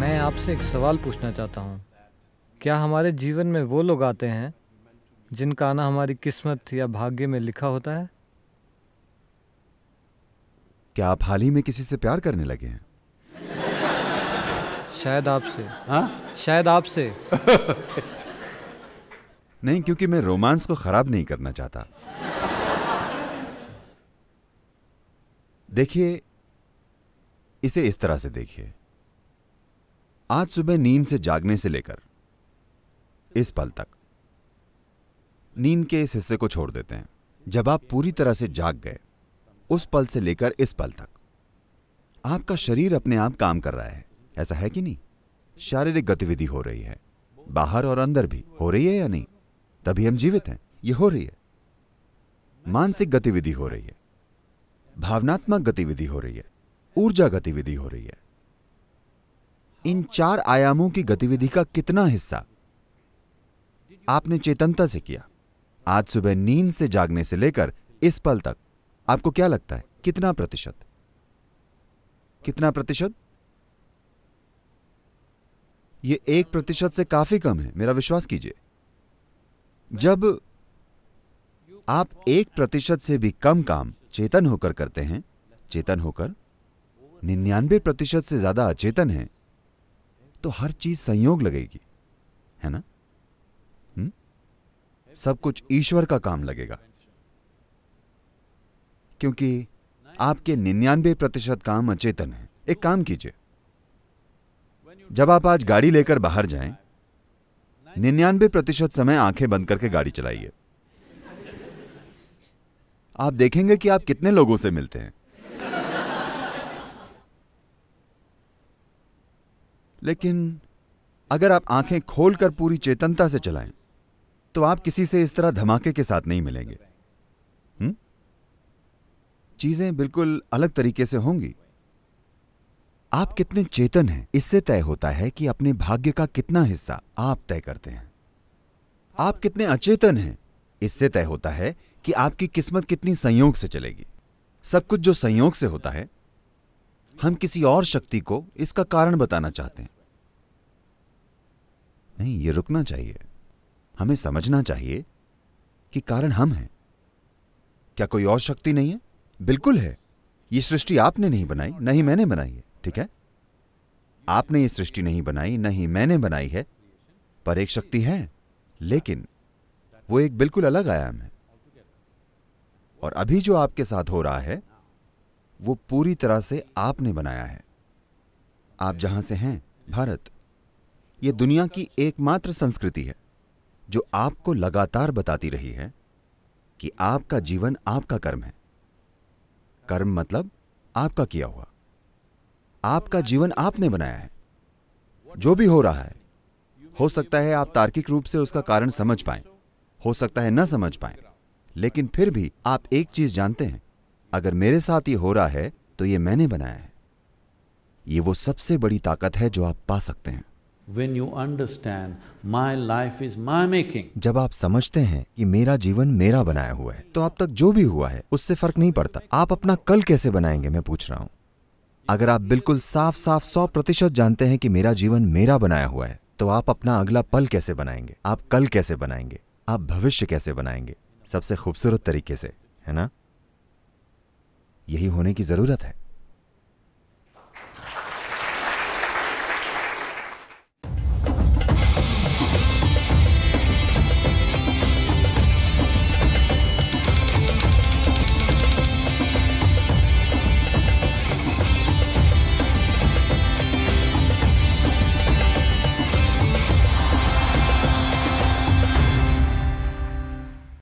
मैं आपसे एक सवाल पूछना चाहता हूँ क्या हमारे जीवन में वो लोग आते हैं जिनका आना हमारी किस्मत या भाग्य में लिखा होता है क्या आप हाल ही में किसी से प्यार करने लगे हैं शायद आपसे हाँ? शायद आपसे नहीं क्योंकि मैं रोमांस को खराब नहीं करना चाहता देखिए इसे इस तरह से देखिए आज सुबह नींद से जागने से लेकर इस पल तक नींद के इस हिस्से को छोड़ देते हैं जब आप पूरी तरह से जाग गए उस पल से लेकर इस पल तक आपका शरीर अपने आप काम कर रहा है ऐसा है कि नहीं शारीरिक गतिविधि हो रही है बाहर और अंदर भी हो रही है या नहीं तभी हम जीवित हैं ये हो रही है मानसिक गतिविधि हो रही है भावनात्मक गतिविधि हो रही है ऊर्जा गतिविधि हो रही है इन चार आयामों की गतिविधि का कितना हिस्सा आपने चेतनता से किया आज सुबह नींद से जागने से लेकर इस पल तक आपको क्या लगता है कितना प्रतिशत कितना प्रतिशत यह एक प्रतिशत से काफी कम है मेरा विश्वास कीजिए जब आप एक प्रतिशत से भी कम काम चेतन होकर करते हैं चेतन होकर निन्यानवे प्रतिशत से ज्यादा अचेतन हैं तो हर चीज संयोग लगेगी है ना हुँ? सब कुछ ईश्वर का काम लगेगा क्योंकि आपके निन्यानबे प्रतिशत काम अचेतन है एक काम कीजिए जब आप आज गाड़ी लेकर बाहर जाएं, निन्यानबे प्रतिशत समय आंखें बंद करके गाड़ी चलाइए आप देखेंगे कि आप कितने लोगों से मिलते हैं लेकिन अगर आप आंखें खोलकर पूरी चेतनता से चलाएं तो आप किसी से इस तरह धमाके के साथ नहीं मिलेंगे चीजें बिल्कुल अलग तरीके से होंगी आप कितने चेतन हैं इससे तय होता है कि अपने भाग्य का कितना हिस्सा आप तय करते हैं आप कितने अचेतन हैं इससे तय होता है कि आपकी किस्मत कितनी संयोग से चलेगी सब कुछ जो संयोग से होता है हम किसी और शक्ति को इसका कारण बताना चाहते हैं नहीं ये रुकना चाहिए हमें समझना चाहिए कि कारण हम हैं क्या कोई और शक्ति नहीं है बिल्कुल है ये सृष्टि आपने नहीं बनाई न ही मैंने बनाई है ठीक है आपने ये सृष्टि नहीं बनाई न ही मैंने बनाई है पर एक शक्ति है लेकिन वो एक बिल्कुल अलग आयाम है और अभी जो आपके साथ हो रहा है वो पूरी तरह से आपने बनाया है आप जहां से हैं भारत ये दुनिया की एकमात्र संस्कृति है जो आपको लगातार बताती रही है कि आपका जीवन आपका कर्म है कर्म मतलब आपका किया हुआ आपका जीवन आपने बनाया है जो भी हो रहा है हो सकता है आप तार्किक रूप से उसका कारण समझ पाए हो सकता है न समझ पाए लेकिन फिर भी आप एक चीज जानते हैं अगर मेरे साथ ये हो रहा है तो ये मैंने बनाया है ये वो सबसे बड़ी ताकत है जो आप पा सकते हैं When you understand, my life is my making. जब आप समझते हैं कि मेरा जीवन मेरा बनाया हुआ है तो अब तक जो भी हुआ है उससे फर्क नहीं पड़ता आप अपना कल कैसे बनाएंगे मैं पूछ रहा हूं अगर आप बिल्कुल साफ साफ सौ प्रतिशत जानते हैं कि मेरा जीवन मेरा बनाया हुआ है तो आप अपना अगला पल कैसे बनाएंगे आप कल कैसे बनाएंगे आप भविष्य कैसे बनाएंगे सबसे खूबसूरत तरीके से है ना यही होने की जरूरत है